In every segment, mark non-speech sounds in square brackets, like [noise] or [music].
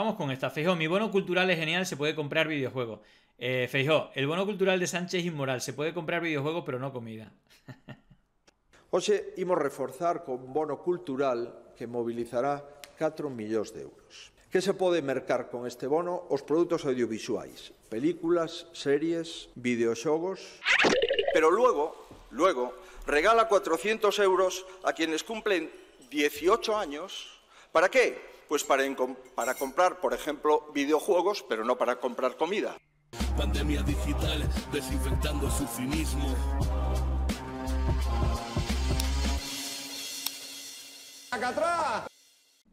Vamos con esta. Feijó, mi bono cultural es genial, se puede comprar videojuegos. Eh, Feijó, el bono cultural de Sánchez es inmoral, se puede comprar videojuegos pero no comida. vamos [laughs] imos reforzar con bono cultural que movilizará 4 millones de euros. ¿Qué se puede mercar con este bono os productos audiovisuais, películas, series, videoxogos... Pero luego, luego, regala 400 euros a quienes cumplen 18 años. ¿Para qué? pues para, comprar, por ejemplo, videojuegos, pero no para comprar comida. Pandemia digital desinfectando su cinismo.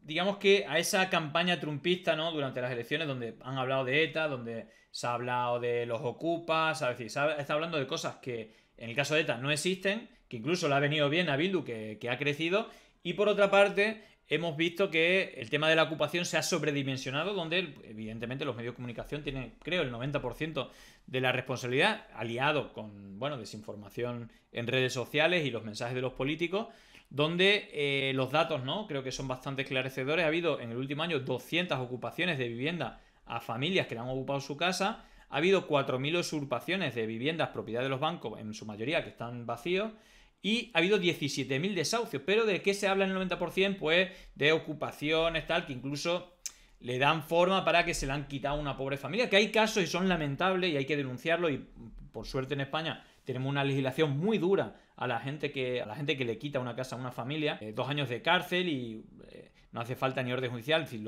digamos que a esa campaña trumpista, ¿no? Durante las elecciones, donde han hablado de ETA, donde se ha hablado de los ocupas, ¿sabes? se está hablando de cosas que en el caso de ETA no existen, que incluso le ha venido bien a Bildu, que ha crecido, y por otra parte, hemos visto que el tema de la ocupación se ha sobredimensionado, donde evidentemente los medios de comunicación tienen, creo, el 90% de la responsabilidad, aliado con, bueno, desinformación en redes sociales y los mensajes de los políticos, donde eh, los datos, ¿no? Creo que son bastante esclarecedores. Ha habido en el último año 200 ocupaciones de vivienda a familias que le han ocupado su casa. Ha habido 4.000 usurpaciones de viviendas propiedad de los bancos, en su mayoría que están vacíos y ha habido 17.000 desahucios. Pero ¿de qué se habla en el 90%? Pues de ocupaciones, tal, que incluso le dan forma para que se le han quitado a una pobre familia. Que hay casos y son lamentables y hay que denunciarlo. Y por suerte en España tenemos una legislación muy dura a la gente que, a la gente que le quita una casa a una familia. Eh, dos años de cárcel y eh, no hace falta ni orden judicial. Si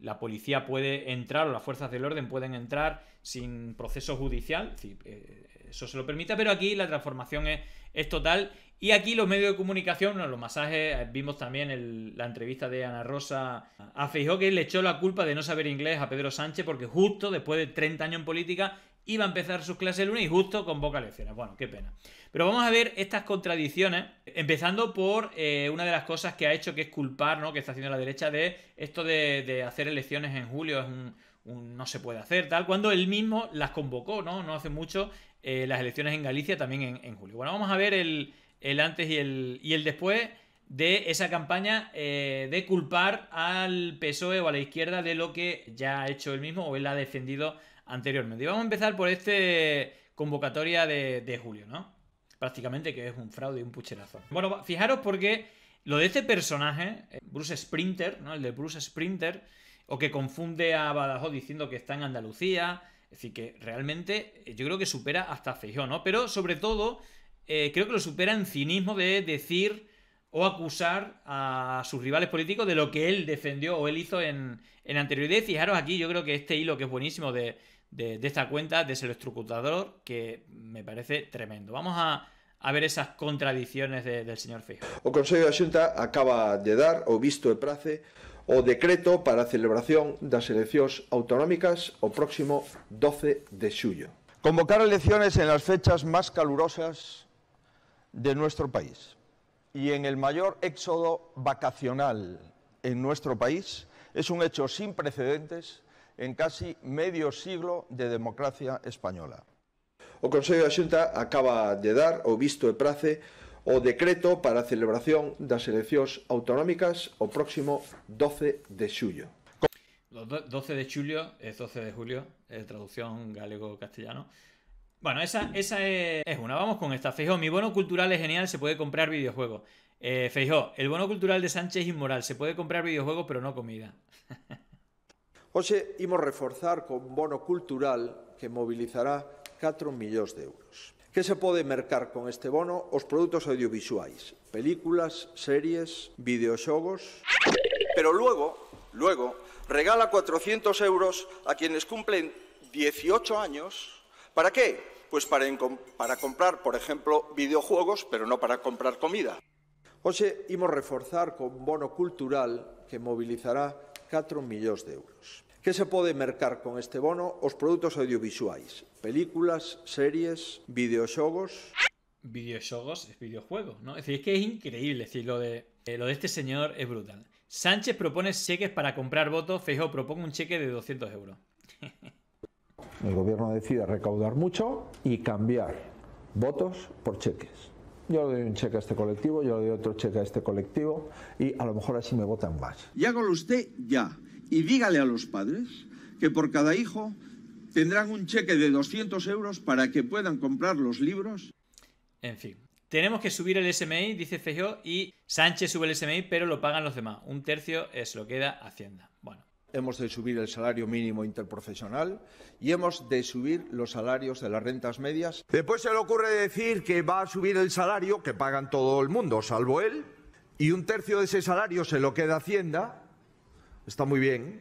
la policía puede entrar o las fuerzas del orden pueden entrar sin proceso judicial. Eh, eso se lo permita, pero aquí la transformación es, total. Y aquí los medios de comunicación, bueno, los masajes, eh, vimos también el, la entrevista de Ana Rosa a Feijó, que le echó la culpa de no saber inglés a Pedro Sánchez porque justo después de 30 años en política iba a empezar sus clases el lunes y justo convoca elecciones Bueno, qué pena. Pero vamos a ver estas contradicciones, empezando por eh, una de las cosas que ha hecho, que es culpar, ¿no? Que está haciendo la derecha de esto de, hacer elecciones en julio. Es un, no se puede hacer, tal, cuando él mismo las convocó, ¿no? No hace mucho eh, las elecciones en Galicia también en, julio. Bueno, vamos a ver el, el antes y el, y el después de esa campaña eh, de culpar al PSOE o a la izquierda de lo que ya ha hecho él mismo o él ha defendido anteriormente. Y vamos a empezar por este convocatoria de, julio, ¿no? Prácticamente que es un fraude y un pucherazo. Bueno, fijaros porque lo de este personaje, eh, Bruce Sprinter, ¿no? El de Bruce Sprinter, o que confunde a Badajoz diciendo que está en Andalucía. Es decir, que realmente eh, yo creo que supera hasta Feijó, ¿no? Pero sobre todo, eh, creo que lo supera en cinismo de decir o acusar a sus rivales políticos de lo que él defendió o él hizo en, en anterioridad. fijaros aquí, yo creo que este hilo que es buenísimo de, de, esta cuenta, de ese estructurador, que me parece tremendo. Vamos a, a ver esas contradicciones del señor Feijóo. O Consejo de acaba de dar o visto el prace o decreto para a celebración das eleccións autonómicas o próximo 12 de xullo. Convocar eleccións en as fechas máis calurosas de nuestro país e en el maior éxodo vacacional en nuestro país é un hecho sin precedentes en casi medio siglo de democracia española. O Consello da Xunta acaba de dar o visto e prace o decreto para celebración das elecciones autonómicas o próximo 12 de xullo. 12 de julio es 12 de julio, traducción galego-castellano. Bueno, esa, esa es, una. Vamos con esta. Feijó, mi bono cultural es genial, se puede comprar videojuegos. Eh, Feijó, el bono cultural de Sánchez inmoral, se puede comprar videojuegos pero no comida. [laughs] José, hemos reforzar con bono cultural que movilizará 4 millones de euros. Que se pode mercar con este bono os produtos audiovisuais, películas, series, videoxogos... Pero luego, luego, regala 400 euros a quienes cumplen 18 años. ¿Para qué? Pues para, para comprar, por ejemplo, videojuegos, pero no para comprar comida. Hoxe imos reforzar con bono cultural que movilizará 4 millóns de euros. ¿Qué se puede mercar con este bono Los productos audiovisuales, Películas, series, videojuegos... Videojuegos es videojuego, ¿no? Es decir, es que es increíble, es lo de, eh, lo de este señor es brutal. Sánchez propone cheques para comprar votos, Feijóo propone un cheque de 200 euros. El gobierno decide recaudar mucho y cambiar votos por cheques. Yo le doy un cheque a este colectivo, yo le doy otro cheque a este colectivo y a lo mejor así me votan más. Ya con usted ya y dígale a los padres que por cada hijo tendrán un cheque de 200 euros para que puedan comprar los libros. En fin, tenemos que subir el SMI, dice Feijó, y Sánchez sube el SMI, pero lo pagan los demás. Un tercio es lo que da Hacienda. Bueno. Hemos de subir el salario mínimo interprofesional y hemos de subir los salarios de las rentas medias. Después se le ocurre decir que va a subir el salario que pagan todo el mundo, salvo él, y un tercio de ese salario se lo queda Hacienda está muy bien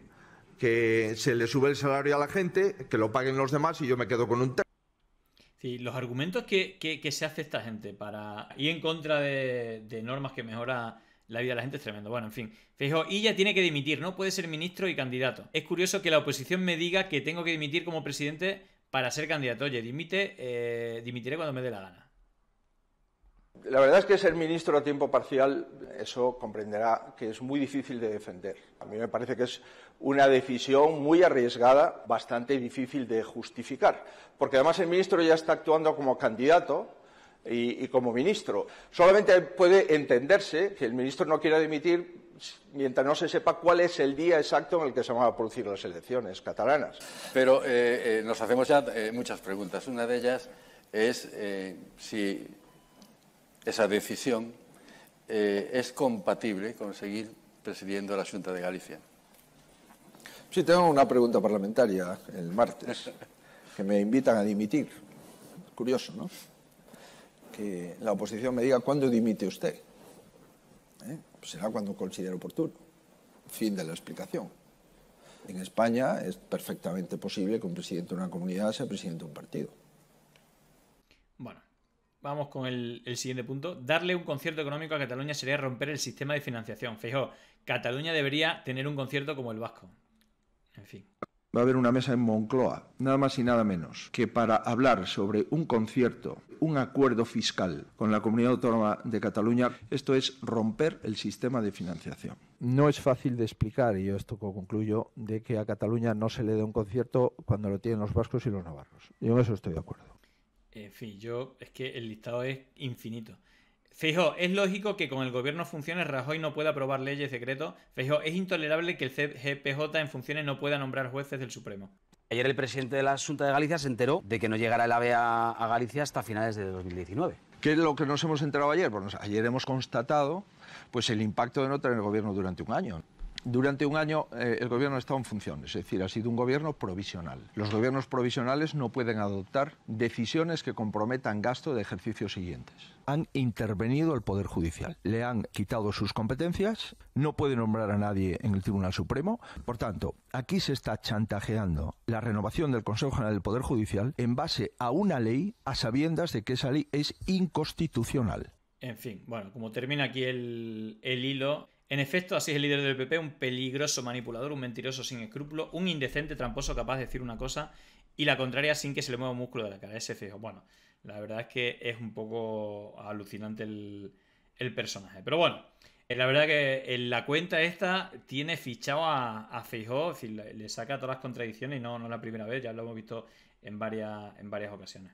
que se le sube el salario a la gente, que lo paguen los demás y yo me quedo con un tercio. los argumentos que, se hace esta gente para ir en contra de, normas que mejora la vida de la gente es tremendo. Bueno, en fin. Fijo, y ya tiene que dimitir, no puede ser ministro y candidato. Es curioso que la oposición me diga que tengo que dimitir como presidente para ser candidato. Oye, eh, dimitiré cuando me dé la gana. La verdad es que ser ministro a tiempo parcial, eso comprenderá que es muy difícil de defender. A mí me parece que es una decisión muy arriesgada, bastante difícil de justificar, porque además el ministro ya está actuando como candidato y, como ministro. Solamente puede entenderse que el ministro no quiera dimitir mientras no se sepa cuál es el día exacto en el que se van a producir las elecciones catalanas. Pero eh, eh, nos hacemos ya eh, muchas preguntas. Una de ellas es si esa decisión eh, es compatible con seguir presidiendo la Junta de Galicia. Sí, tengo una pregunta parlamentaria el martes, [laughs] que me invitan a dimitir. Curioso, ¿no? Que la oposición me diga cuándo dimite usted. ¿Eh? Pues será cuando considere oportuno. Fin de la explicación. En España es perfectamente posible que un presidente de una comunidad sea presidente de un partido. Bueno, vamos con el, siguiente punto. Darle un concierto económico a Cataluña sería romper el sistema de financiación. Fijo, Cataluña debería tener un concierto como el vasco. En fin. Va a haber una mesa en Moncloa, nada más y nada menos, que para hablar sobre un concierto, un acuerdo fiscal con la comunidad autónoma de Cataluña, esto es romper el sistema de financiación. No es fácil de explicar, y yo esto concluyo, de que a Cataluña no se le dé un concierto cuando lo tienen los vascos y los navarros. Yo en eso estoy de acuerdo. En eh, fin, yo es que el listado es infinito. Feijo, es lógico que con el gobierno funciones Rajoy no pueda aprobar leyes secretos. Feijo, es intolerable que el CGPJ en funciones no pueda nombrar jueces del Supremo. Ayer el presidente de la Asunta de Galicia se enteró de que no llegará el AVE a, Galicia hasta finales de 2019. ¿Qué es lo que nos hemos enterado ayer? Bueno, ayer hemos constatado pues, el impacto de no tener gobierno durante un año. Durante un año eh, el gobierno ha estado en funciones, es decir, ha sido un gobierno provisional. Los gobiernos provisionales no pueden adoptar decisiones que comprometan gasto de ejercicios siguientes. Han intervenido el Poder Judicial, le han quitado sus competencias, no puede nombrar a nadie en el Tribunal Supremo. Por tanto, aquí se está chantajeando la renovación del Consejo General del Poder Judicial en base a una ley a sabiendas de que esa ley es inconstitucional. En fin, bueno, como termina aquí el hilo, en efecto, así es el líder del PP, un peligroso manipulador, un mentiroso sin escrúpulos, un indecente tramposo capaz de decir una cosa y la contraria sin que se le mueva un músculo de la cara. Ese Feijóo. Bueno, la verdad es que es un poco alucinante el, personaje. Pero bueno, eh, la verdad que en eh, la cuenta esta tiene fichado a, a le, le saca todas las contradicciones y no, no es la primera vez, ya lo hemos visto en varias, en varias ocasiones.